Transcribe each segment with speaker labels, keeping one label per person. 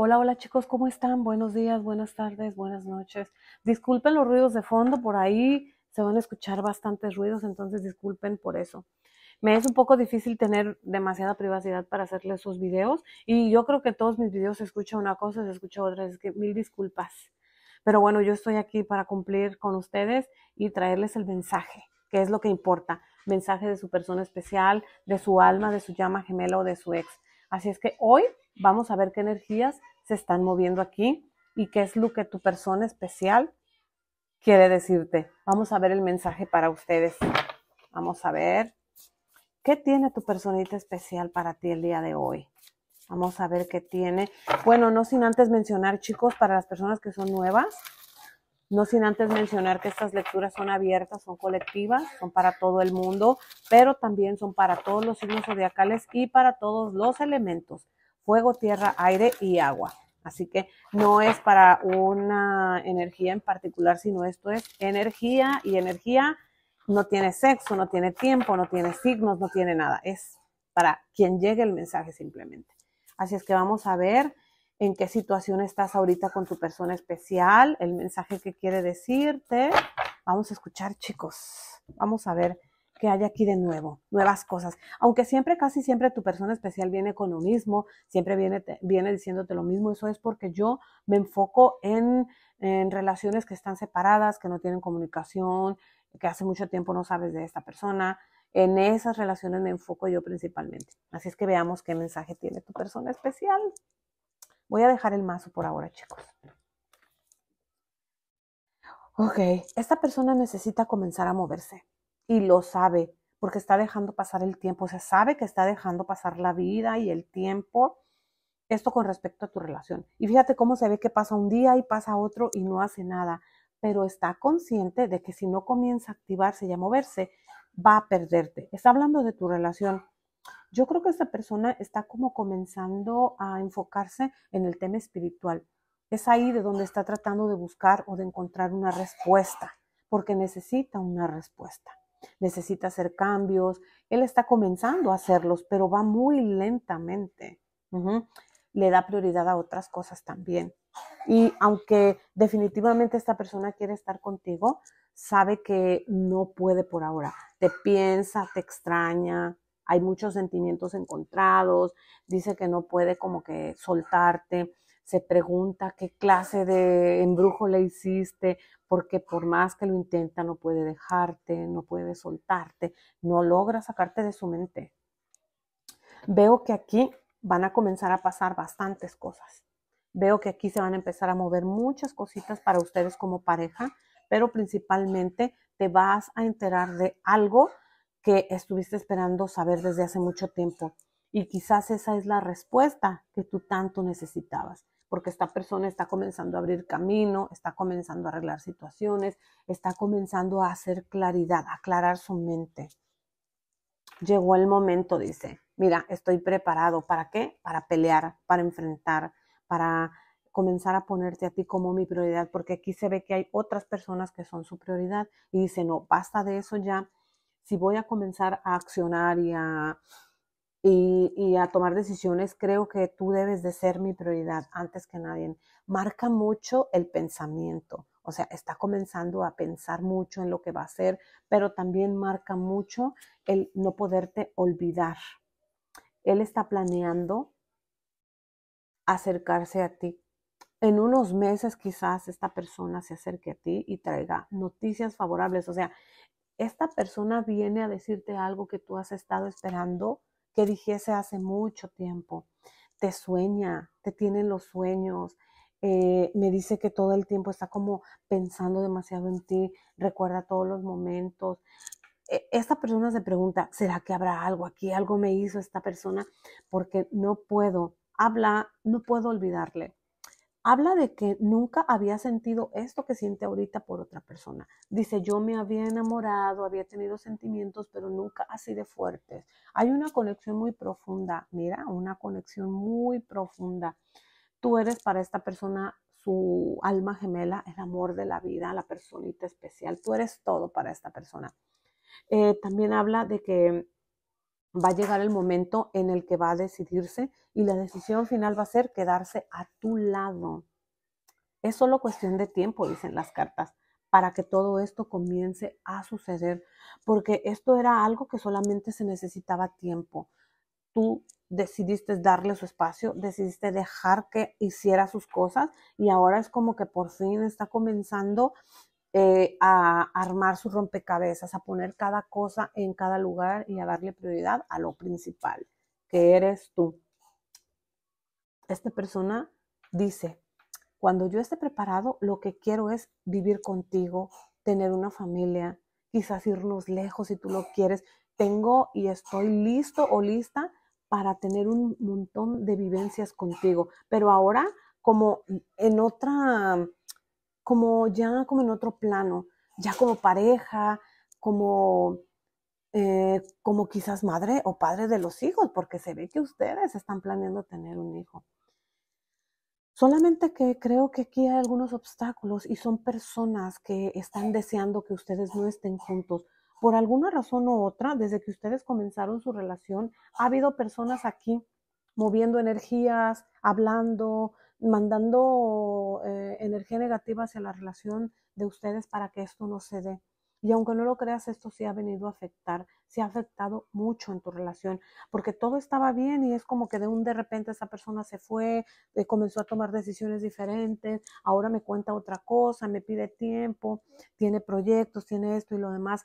Speaker 1: Hola, hola chicos, ¿cómo están? Buenos días, buenas tardes, buenas noches. Disculpen los ruidos de fondo, por ahí se van a escuchar bastantes ruidos, entonces disculpen por eso. Me es un poco difícil tener demasiada privacidad para hacerles sus videos y yo creo que todos mis videos se escucha una cosa, se escucha otra, es que mil disculpas. Pero bueno, yo estoy aquí para cumplir con ustedes y traerles el mensaje, que es lo que importa, mensaje de su persona especial, de su alma, de su llama gemela o de su ex. Así es que hoy vamos a ver qué energías se están moviendo aquí y qué es lo que tu persona especial quiere decirte. Vamos a ver el mensaje para ustedes. Vamos a ver qué tiene tu personita especial para ti el día de hoy. Vamos a ver qué tiene. Bueno, no sin antes mencionar, chicos, para las personas que son nuevas, no sin antes mencionar que estas lecturas son abiertas, son colectivas, son para todo el mundo, pero también son para todos los signos zodiacales y para todos los elementos fuego, tierra, aire y agua. Así que no es para una energía en particular, sino esto es energía y energía no tiene sexo, no tiene tiempo, no tiene signos, no tiene nada. Es para quien llegue el mensaje simplemente. Así es que vamos a ver en qué situación estás ahorita con tu persona especial, el mensaje que quiere decirte. Vamos a escuchar, chicos. Vamos a ver que hay aquí de nuevo, nuevas cosas. Aunque siempre, casi siempre tu persona especial viene con lo mismo, siempre viene, viene diciéndote lo mismo, eso es porque yo me enfoco en, en relaciones que están separadas, que no tienen comunicación, que hace mucho tiempo no sabes de esta persona. En esas relaciones me enfoco yo principalmente. Así es que veamos qué mensaje tiene tu persona especial. Voy a dejar el mazo por ahora, chicos. Ok, esta persona necesita comenzar a moverse y lo sabe, porque está dejando pasar el tiempo, o sea, sabe que está dejando pasar la vida y el tiempo. Esto con respecto a tu relación. Y fíjate cómo se ve que pasa un día y pasa otro y no hace nada, pero está consciente de que si no comienza a activarse y a moverse, va a perderte. Está hablando de tu relación. Yo creo que esta persona está como comenzando a enfocarse en el tema espiritual. Es ahí de donde está tratando de buscar o de encontrar una respuesta, porque necesita una respuesta necesita hacer cambios. Él está comenzando a hacerlos, pero va muy lentamente. Le da prioridad a otras cosas también. Y aunque definitivamente esta persona quiere estar contigo, sabe que no puede por ahora. Te piensa, te extraña, hay muchos sentimientos encontrados, dice que no puede como que soltarte se pregunta qué clase de embrujo le hiciste, porque por más que lo intenta no puede dejarte, no puede soltarte, no logra sacarte de su mente. Veo que aquí van a comenzar a pasar bastantes cosas. Veo que aquí se van a empezar a mover muchas cositas para ustedes como pareja, pero principalmente te vas a enterar de algo que estuviste esperando saber desde hace mucho tiempo. Y quizás esa es la respuesta que tú tanto necesitabas porque esta persona está comenzando a abrir camino, está comenzando a arreglar situaciones, está comenzando a hacer claridad, a aclarar su mente. Llegó el momento, dice, mira, estoy preparado. ¿Para qué? Para pelear, para enfrentar, para comenzar a ponerte a ti como mi prioridad, porque aquí se ve que hay otras personas que son su prioridad y dice, no, basta de eso ya. Si voy a comenzar a accionar y a y, a tomar decisiones, creo que tú debes de ser mi prioridad antes que nadie. Marca mucho el pensamiento, o sea, está comenzando a pensar mucho en lo que va a ser, pero también marca mucho el no poderte olvidar. Él está planeando acercarse a ti. En unos meses quizás esta persona se acerque a ti y traiga noticias favorables. O sea, esta persona viene a decirte algo que tú has estado esperando que dijese hace mucho tiempo. Te sueña, te tiene los sueños. Eh, me dice que todo el tiempo está como pensando demasiado en ti, recuerda todos los momentos. E, esta persona se pregunta, ¿será que habrá algo aquí? ¿Algo me hizo esta persona? Porque no puedo habla, no puedo olvidarle habla de que nunca había sentido esto que siente ahorita por otra persona. Dice, yo me había enamorado, había tenido sentimientos, pero nunca así de fuertes. Hay una conexión muy profunda, mira, una conexión muy profunda. Tú eres para esta persona su alma gemela, el amor de la vida, la personita especial. Tú eres todo para esta persona. Eh, también habla de que va a llegar el momento en el que va a decidirse y la decisión final va a ser quedarse a tu lado. Es solo cuestión de tiempo, dicen las cartas, para que todo esto comience a suceder, porque esto era algo que solamente se necesitaba tiempo. Tú decidiste darle su espacio, decidiste dejar que hiciera sus cosas y ahora es como que por fin está comenzando eh, a armar sus rompecabezas, a poner cada cosa en cada lugar y a darle prioridad a lo principal, que eres tú. Esta persona dice, cuando yo esté preparado, lo que quiero es vivir contigo, tener una familia, quizás irnos lejos si tú lo quieres. Tengo y estoy listo o lista para tener un montón de vivencias contigo, pero ahora como en otra como ya como en otro plano, ya como pareja, como, eh, como quizás madre o padre de los hijos, porque se ve que ustedes están planeando tener un hijo. Solamente que creo que aquí hay algunos obstáculos y son personas que están deseando que ustedes no estén juntos. Por alguna razón u otra, desde que ustedes comenzaron su relación, ha habido personas aquí moviendo energías, hablando, mandando eh, energía negativa hacia la relación de ustedes para que esto no se dé. Y aunque no lo creas, esto sí ha venido a afectar, se ha afectado mucho en tu relación, porque todo estaba bien y es como que de un de repente esa persona se fue, eh, comenzó a tomar decisiones diferentes, ahora me cuenta otra cosa, me pide tiempo, tiene proyectos, tiene esto y lo demás.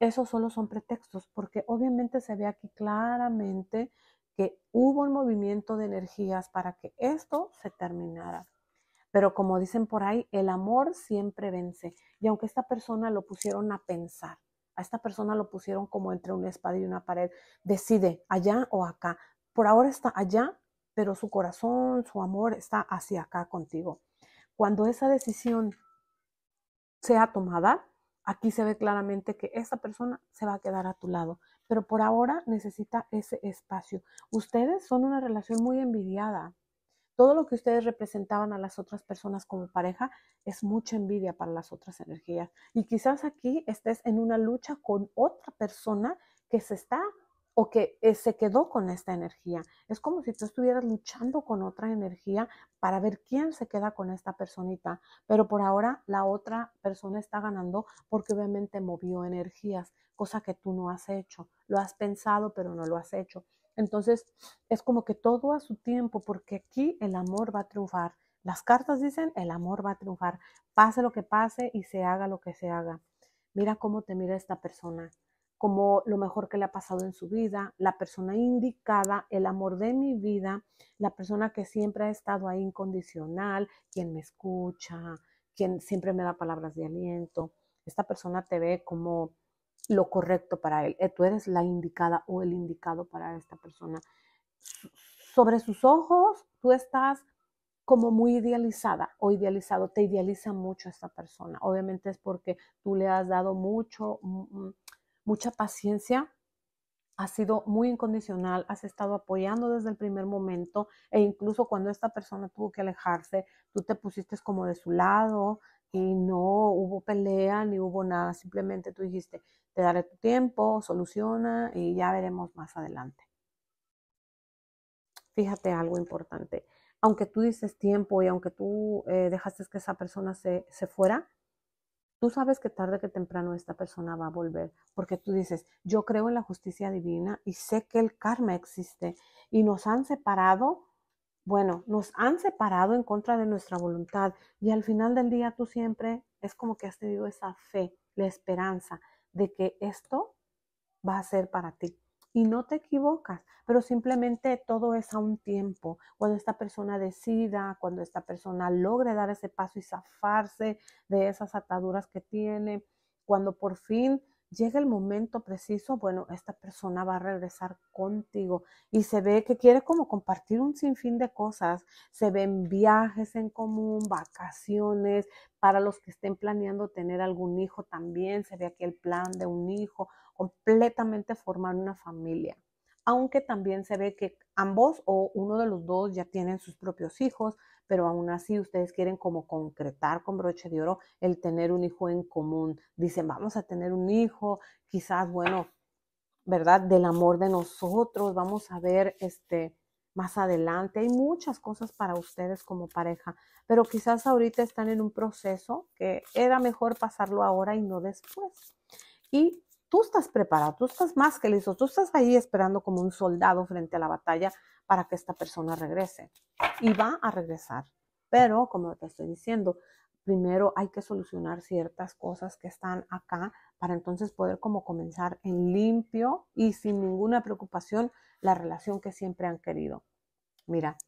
Speaker 1: Esos solo son pretextos, porque obviamente se ve aquí claramente que hubo un movimiento de energías para que esto se terminara. Pero como dicen por ahí, el amor siempre vence. Y aunque esta persona lo pusieron a pensar, a esta persona lo pusieron como entre una espada y una pared, decide allá o acá. Por ahora está allá, pero su corazón, su amor está hacia acá contigo. Cuando esa decisión sea tomada, aquí se ve claramente que esta persona se va a quedar a tu lado, pero por ahora necesita ese espacio. Ustedes son una relación muy envidiada. Todo lo que ustedes representaban a las otras personas como pareja es mucha envidia para las otras energías. Y quizás aquí estés en una lucha con otra persona que se está o que eh, se quedó con esta energía. Es como si tú estuvieras luchando con otra energía para ver quién se queda con esta personita, pero por ahora la otra persona está ganando porque obviamente movió energías, cosa que tú no has hecho. Lo has pensado, pero no lo has hecho. Entonces, es como que todo a su tiempo, porque aquí el amor va a triunfar. Las cartas dicen, el amor va a triunfar, pase lo que pase y se haga lo que se haga. Mira cómo te mira esta persona como lo mejor que le ha pasado en su vida, la persona indicada, el amor de mi vida, la persona que siempre ha estado ahí incondicional, quien me escucha, quien siempre me da palabras de aliento. Esta persona te ve como lo correcto para él. Eh, tú eres la indicada o el indicado para esta persona. Sobre sus ojos, tú estás como muy idealizada o idealizado, te idealiza mucho esta persona. Obviamente es porque tú le has dado mucho, mm, mm, mucha paciencia, has sido muy incondicional, has estado apoyando desde el primer momento e incluso cuando esta persona tuvo que alejarse, tú te pusiste como de su lado y no hubo pelea ni hubo nada, simplemente tú dijiste, te daré tu tiempo, soluciona y ya veremos más adelante. Fíjate algo importante, aunque tú dices tiempo y aunque tú eh, dejaste que esa persona se fuera, tú sabes que tarde que temprano esta persona va a volver, porque tú dices, yo creo en la justicia divina y sé que el karma existe y nos han separado, bueno, nos han separado en contra de nuestra voluntad y al final del día tú siempre es como que has tenido esa fe, la esperanza de que esto va a ser para ti y no te equivocas, pero simplemente todo es a un tiempo. Cuando esta persona decida, cuando esta persona logre dar ese paso y zafarse de esas ataduras que tiene, cuando por fin llegue el momento preciso, bueno, esta persona va a regresar contigo y se ve que quiere como compartir un sinfín de cosas. Se ven viajes en común, vacaciones, para los que estén planeando tener algún hijo también, se ve aquí el plan de un hijo, completamente formar una familia, aunque también se ve que ambos o uno de los dos ya tienen sus propios hijos, pero aún así ustedes quieren como concretar con broche de oro el tener un hijo en común. Dicen, vamos a tener un hijo, quizás, bueno, ¿verdad? Del amor de nosotros, vamos a ver este más adelante. Hay muchas cosas para ustedes como pareja, pero quizás ahorita están en un proceso que era mejor pasarlo ahora y no después. Y tú estás preparado, tú estás más que listo, tú estás ahí esperando como un soldado frente a la batalla para que esta persona regrese. Y va a regresar. Pero, como te estoy diciendo, primero hay que solucionar ciertas cosas que están acá para entonces poder como comenzar en limpio y sin ninguna preocupación la relación que siempre han querido. Mira,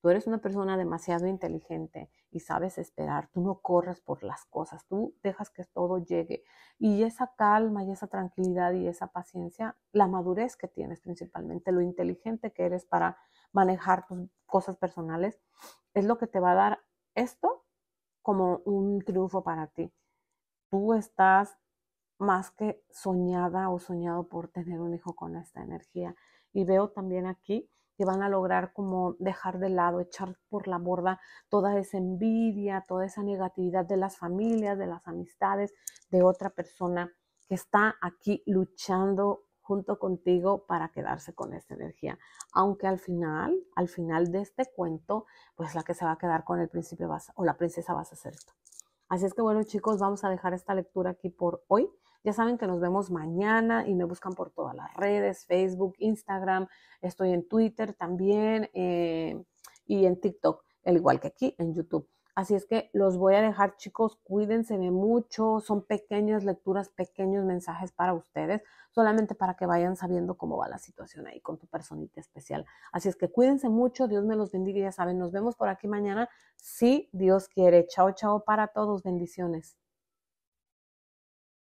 Speaker 1: Tú eres una persona demasiado inteligente y sabes esperar, tú no corres por las cosas, tú dejas que todo llegue. Y esa calma y esa tranquilidad y esa paciencia, la madurez que tienes principalmente, lo inteligente que eres para manejar tus cosas personales, es lo que te va a dar esto como un triunfo para ti. Tú estás más que soñada o soñado por tener un hijo con esta energía. Y veo también aquí que van a lograr como dejar de lado, echar por la borda toda esa envidia, toda esa negatividad de las familias, de las amistades, de otra persona que está aquí luchando junto contigo para quedarse con esta energía. Aunque al final, al final de este cuento, pues la que se va a quedar con el príncipe vas, o la princesa vas a ser esto. Así es que bueno chicos, vamos a dejar esta lectura aquí por hoy. Ya saben que nos vemos mañana y me buscan por todas las redes, Facebook, Instagram, estoy en Twitter también eh, y en TikTok, al igual que aquí en YouTube. Así es que los voy a dejar, chicos, cuídense de mucho, son pequeñas lecturas, pequeños mensajes para ustedes, solamente para que vayan sabiendo cómo va la situación ahí con tu personita especial. Así es que cuídense mucho, Dios me los bendiga, ya saben, nos vemos por aquí mañana, si Dios quiere. Chao, chao para todos, bendiciones.